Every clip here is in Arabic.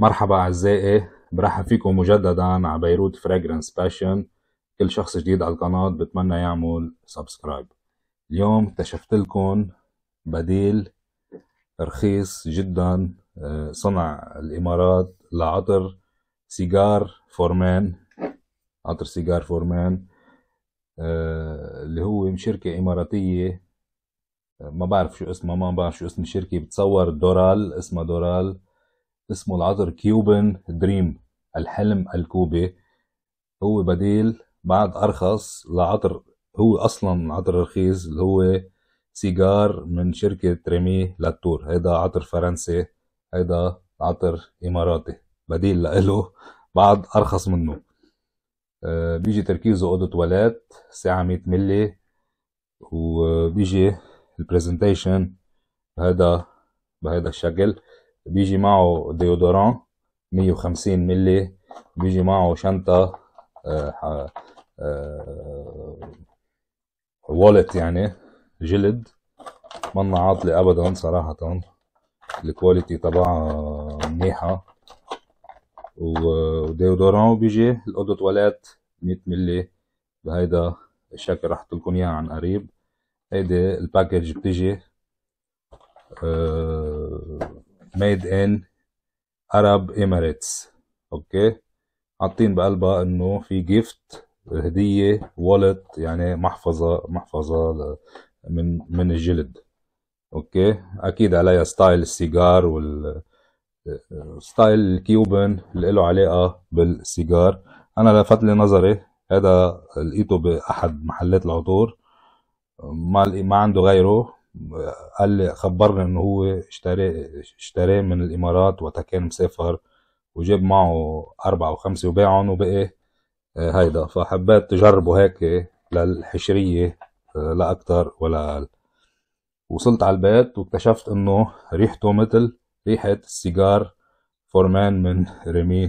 مرحبا أعزائي برحب فيكم مجددا على بيروت فراجرانس باشن كل شخص جديد على القناة بتمنى يعمل سبسكرايب اليوم اكتشفت لكم بديل رخيص جدا آه، صنع الإمارات لعطر سيجار فورمان عطر سيجار فورمان آه، اللي هو شركة إماراتية آه، ما بعرف شو اسمها ما بعرف شو اسم الشركة بتصور دورال اسمها دورال اسمه العطر كيوبن دريم الحلم الكوبي هو بديل بعد أرخص لعطر هو أصلا عطر رخيص اللي هو سيجار من شركة ريمي لاتور هيدا عطر فرنسي هيدا عطر إماراتي بديل له بعد أرخص منه آه، بيجي تركيزه أوضة تواليت ساعة 100 ملي وبيجي البرزنتيشن هذا بهذا الشكل بيجي معه ديودوران 150 ملي بيجي معه شنطة والت آه، آه، يعني جلد منا عاطلة أبدا صراحة الكواليتي تبعها منيحة وديودوران وبيجي الأودو تواليت 100 ملي بهيدا الشكل رح لكم إياه عن قريب هيدي الباكج بتيجي أه ميد ان ارب اماريتس اوكي حاطين بقلبها انه في جيفت هديه والت يعني محفظه محفظه من من الجلد اوكي اكيد عليها ستايل السيجار وال ستايل الكيوبن اللي له علاقه بالسيجار انا لفت لي نظري هذا لقيته باحد محلات العطور ما ما عنده غيره قال لي خبرنا انه هو اشتري اشتراه من الامارات وقتها كان مسافر وجاب معه أربعة وخمسة وباعهم وبقي آه، هيدا فحبيت تجربه هيك للحشرية آه، لا أكتر ولا أقل وصلت على البيت واكتشفت إنه ريحته مثل ريحة السيجار فورمان من ريمي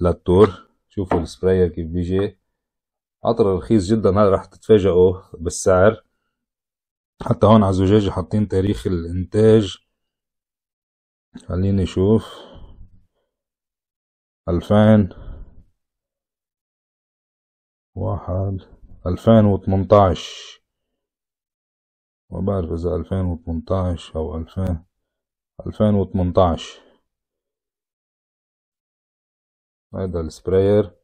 لاتور شوفوا السبراير كيف بيجي عطر رخيص جدا هذا رح تتفاجئوا بالسعر حتى هون على الزجاجة حاطين تاريخ الإنتاج خليني أشوف ألفين واحد ألفين وتمنتاعش ما بعرف إذا ألفين وتمنتاعش أو ألفين ألفين وتمنتاعش هذا السبراير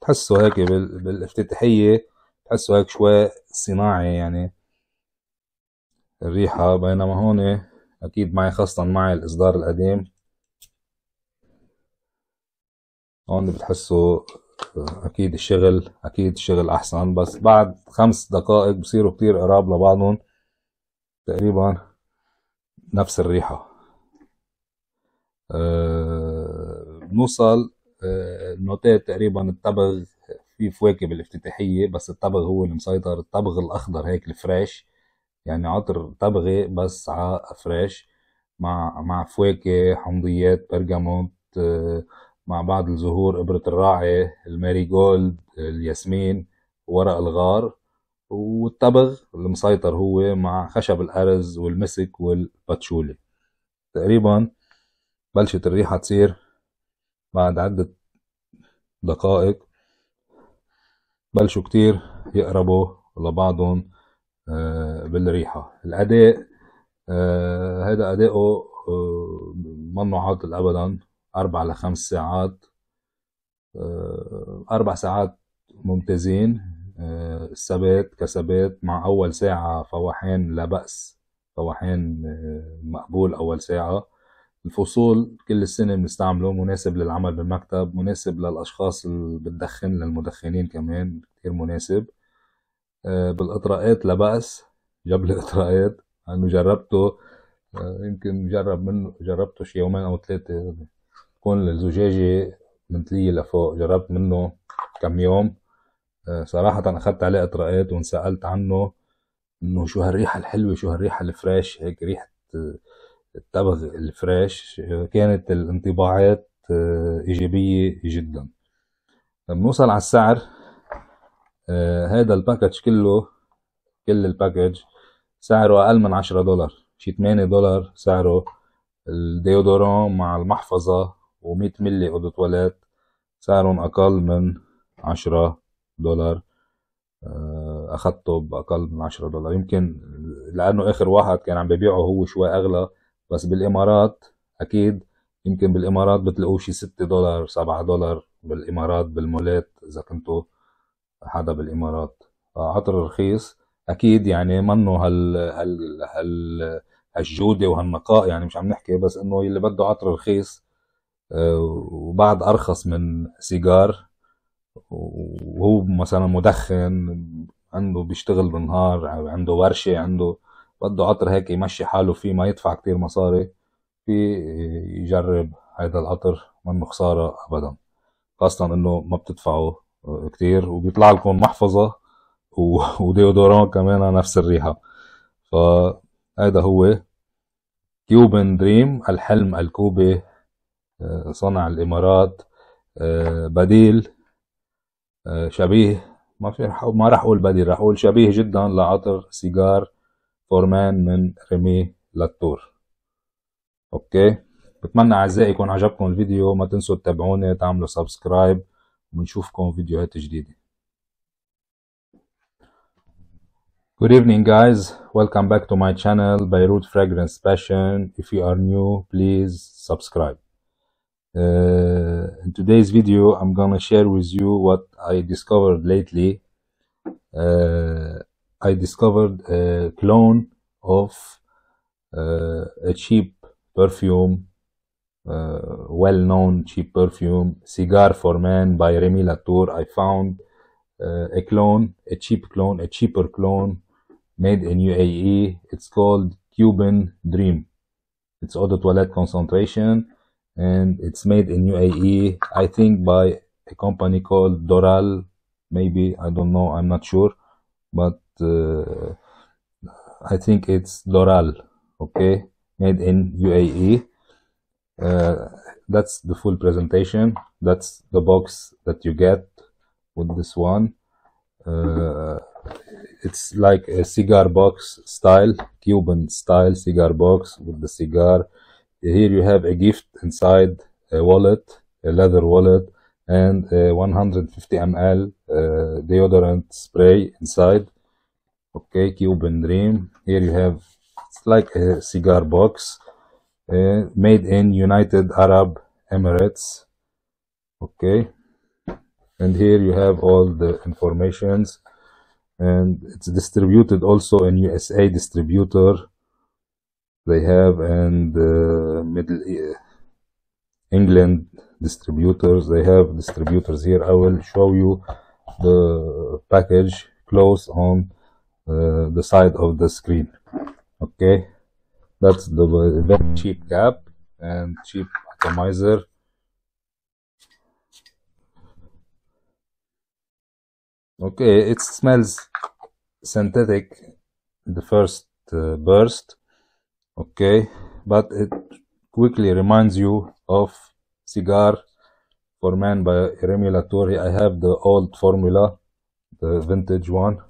تحسه هيك بالافتتاحية تحسه هيك شوي صناعي يعني الريحة بينما هون أكيد معي خاصة معي الإصدار القديم هون بتحسوا أكيد الشغل أكيد الشغل أحسن بس بعد خمس دقائق بصيروا كتير قراب لبعضهم تقريبا نفس الريحة أه بنوصل النوتيه تقريبا التبغ في فواكه بالافتتاحيه بس التبغ هو اللي مسيطر التبغ الاخضر هيك الفريش يعني عطر تبغي بس ع فريش مع مع فواكه حمضيات برجموت آه، مع بعض الزهور إبرة الراعي الماريجولد الياسمين ورق الغار والتبغ المسيطر هو مع خشب الأرز والمسك والباتشولي تقريبا بلشت الريحة تصير بعد عدة دقائق بلشوا كتير يقربوا لبعضهم آه، بالريحة الأداء هذا آه، أداؤه منه آه، عاطل أبدا أربع لخمس ساعات أربع ساعات ممتازين الثبات كثبات مع أول ساعة فواحين لا بأس فواحين مقبول أول ساعة الفصول كل السنة بنستعمله مناسب للعمل بالمكتب مناسب للأشخاص اللي بتدخن للمدخنين كمان كتير مناسب آه، بالإطراءات لبأس بأس جاب لي إطراءات لأنه جربته آه، يمكن جرب منه جربته شي يومين أو ثلاثة تكون الزجاجة منتلية لفوق جربت منه كم يوم آه، صراحة أخدت عليه إطراءات وانسألت عنه إنه شو هالريحة الحلوة شو هالريحة الفريش هيك ريحة التبغ الفريش كانت الانطباعات آه، إيجابية جدا بنوصل على السعر آه، هذا الباكج كله كل الباكج سعره أقل من عشرة دولار شي تمانية دولار سعره الديودورون مع المحفظة ومية ملي أوضة تواليت سعرهم أقل من عشرة دولار آه، أخدته بأقل من عشرة دولار يمكن لأنه آخر واحد كان عم ببيعه هو شوي أغلى بس بالامارات اكيد يمكن بالامارات بتلاقوه شي ستة دولار سبعة دولار بالامارات بالمولات اذا كنتوا حدا بالامارات عطر رخيص اكيد يعني منه هال هال هال هالجوده وهالنقاء يعني مش عم نحكي بس انه اللي بده عطر رخيص آه، وبعد ارخص من سيجار وهو مثلا مدخن عنده بيشتغل بالنهار عنده ورشه عنده بده عطر هيك يمشي حاله فيه ما يدفع كتير مصاري في يجرب هيدا العطر منه خسارة أبدا خاصة إنه ما بتدفعوا كتير وبيطلع لكم محفظة وديودوران كمان نفس الريحة فهيدا هو كيوبن دريم الحلم الكوبي آه، صنع الإمارات آه، بديل آه، شبيه ما في ما راح اقول بديل راح اقول شبيه جدا لعطر سيجار فورمان من ريمي لاتور اوكي بتمنى اعزائي يكون عجبكم الفيديو ما تنسوا تتابعوني تعملوا سبسكرايب ونشوفكم فيديوهات جديده Good evening guys, welcome back to my channel Beirut Fragrance Passion. If you are new, please subscribe. Uh, in today's video, I'm gonna share with you what I discovered lately. Uh, I discovered a clone of uh, a cheap perfume, uh, well-known cheap perfume, Cigar for Men by Remy Latour. I found uh, a clone, a cheap clone, a cheaper clone made in UAE. It's called Cuban Dream. It's auto toilet concentration and it's made in UAE, I think by a company called Doral, maybe, I don't know, I'm not sure, but uh, I think it's Loral, okay, made in UAE. Uh, that's the full presentation. That's the box that you get with this one. Uh, it's like a cigar box style, Cuban style cigar box with the cigar. Here you have a gift inside a wallet, a leather wallet, and a 150 ml uh, deodorant spray inside okay cuban dream here you have it's like a cigar box uh, made in united arab emirates okay and here you have all the informations and it's distributed also in usa distributor they have and uh, middle uh, england distributors they have distributors here i will show you the package close on uh, the side of the screen okay that's the very cheap cap and cheap atomizer okay it smells synthetic the first uh, burst okay but it quickly reminds you of cigar for man by Remy Latour. I have the old formula, the vintage one.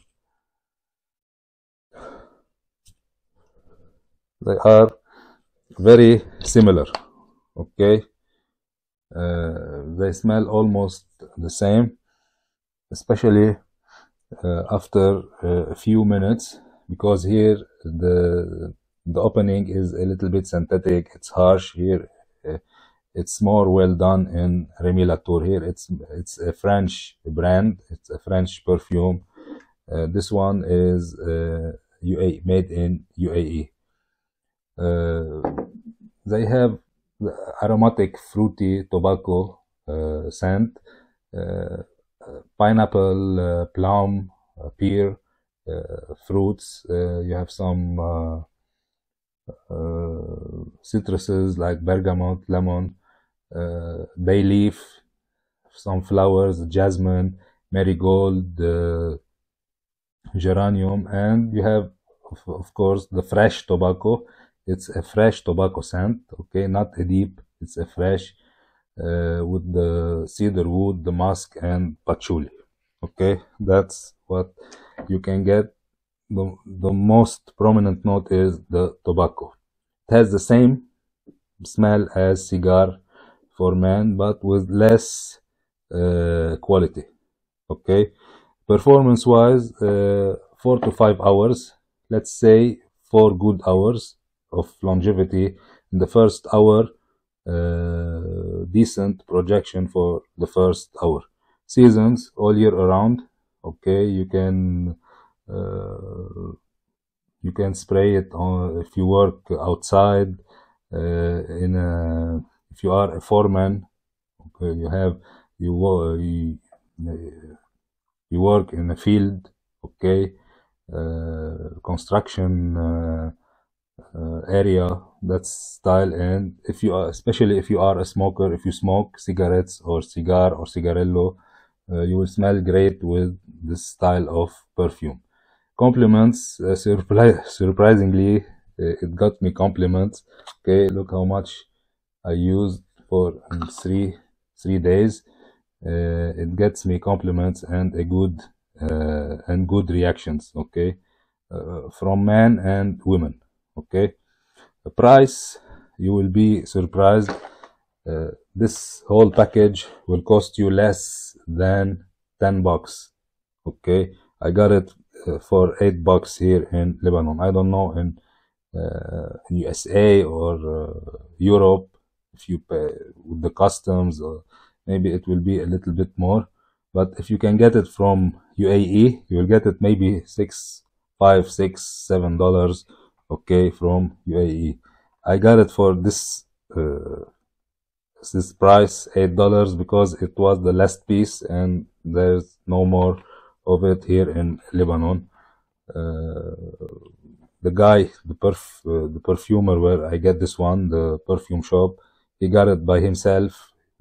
they are very similar okay uh, they smell almost the same especially uh, after uh, a few minutes because here the the opening is a little bit synthetic it's harsh here uh, it's more well done in Remy Latour here it's it's a French brand it's a French perfume uh, this one is uh, UA made in UAE uh, they have aromatic fruity tobacco uh, scent, uh, pineapple, plum, pear, fruits. you have some citruses like bergamot, lemon, bay leaf, some flowers, jasmine, marigold, uh, geranium, and you have, of, of course, the fresh tobacco it's a fresh tobacco scent okay not a deep it's a fresh uh, with the cedar wood the musk and patchouli okay that's what you can get the, the most prominent note is the tobacco it has the same smell as cigar for men but with less uh, quality okay performance wise uh, four to five hours let's say four good hours of longevity in the first hour, uh, decent projection for the first hour. Seasons all year around. Okay, you can uh, you can spray it on if you work outside. Uh, in a, if you are a foreman, okay, you have you, you you work in a field. Okay, uh, construction uh, uh, area that's style and if you are especially if you are a smoker if you smoke cigarettes or cigar or cigarello, uh, you will smell great with this style of perfume compliments uh, surpri surprisingly uh, it got me compliments okay look how much i used for um, three three days uh, it gets me compliments and a good uh, and good reactions okay from men and women okay the price you will be surprised uh, this whole package will cost you less than 10 bucks okay i got it uh, for 8 bucks here in lebanon i don't know in, uh, usa or uh, europe if you pay with the customs or maybe it will be a little bit more but if you can get it from uae you will get it maybe six five six seven dollars okay from UAE I got it for this uh, this price eight dollars because it was the last piece and there's no more of it here in Lebanon uh, the guy the perf uh, the perfumer where I get this one the perfume shop he got it by himself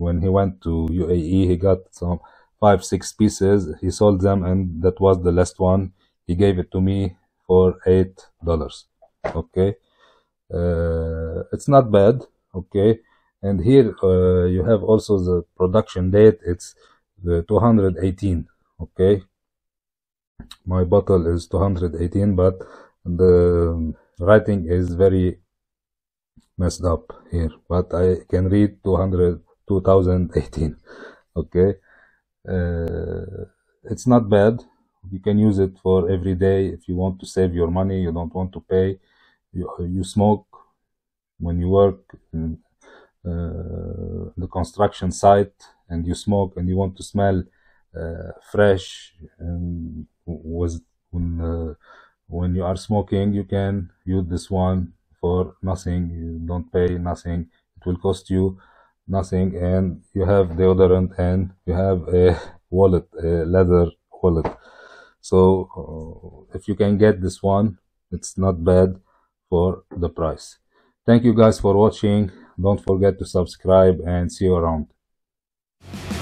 when he went to UAE he got some five six pieces he sold them and that was the last one he gave it to me for eight dollars okay uh, it's not bad okay and here uh, you have also the production date it's the 218 okay my bottle is 218 but the writing is very messed up here but i can read 200 2018 okay uh, it's not bad you can use it for every day if you want to save your money you don't want to pay you, you smoke when you work in uh, the construction site and you smoke and you want to smell uh, fresh and was when, uh, when you are smoking you can use this one for nothing you don't pay nothing it will cost you nothing and you have deodorant and you have a wallet a leather wallet so uh, if you can get this one it's not bad for the price thank you guys for watching don't forget to subscribe and see you around